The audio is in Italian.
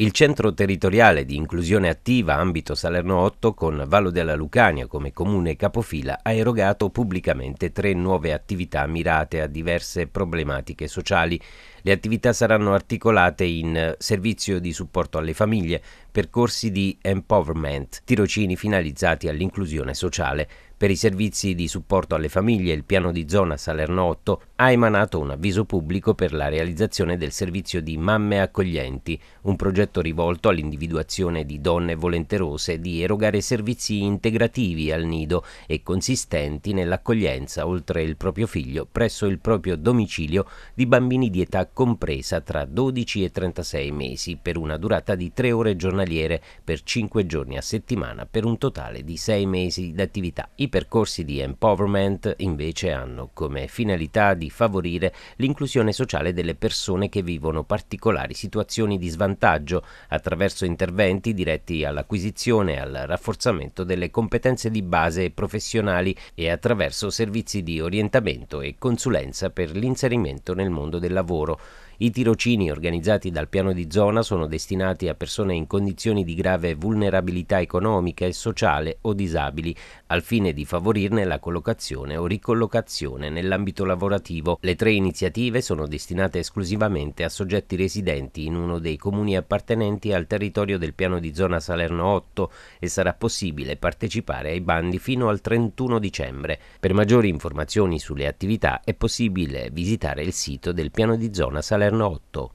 il centro territoriale di inclusione attiva ambito Salerno 8 con Vallo della Lucania come comune capofila ha erogato pubblicamente tre nuove attività mirate a diverse problematiche sociali. Le attività saranno articolate in servizio di supporto alle famiglie, percorsi di empowerment, tirocini finalizzati all'inclusione sociale. Per i servizi di supporto alle famiglie, il piano di zona Salerno 8 ha emanato un avviso pubblico per la realizzazione del servizio di Mamme Accoglienti, un progetto rivolto all'individuazione di donne volenterose di erogare servizi integrativi al nido e consistenti nell'accoglienza oltre il proprio figlio presso il proprio domicilio di bambini di età compresa tra 12 e 36 mesi per una durata di 3 ore giornaliere giornaliere per 5 giorni a settimana per un totale di 6 mesi d'attività. I percorsi di empowerment invece hanno come finalità di favorire l'inclusione sociale delle persone che vivono particolari situazioni di svantaggio attraverso interventi diretti all'acquisizione e al rafforzamento delle competenze di base professionali e attraverso servizi di orientamento e consulenza per l'inserimento nel mondo del lavoro. I tirocini organizzati dal piano di zona sono destinati a persone in condizioni di grave vulnerabilità economica e sociale o disabili, al fine di favorirne la collocazione o ricollocazione nell'ambito lavorativo. Le tre iniziative sono destinate esclusivamente a soggetti residenti in uno dei comuni appartenenti al territorio del piano di zona Salerno 8 e sarà possibile partecipare ai bandi fino al 31 dicembre. Per maggiori informazioni sulle attività è possibile visitare il sito del piano di zona Salerno Eterna 8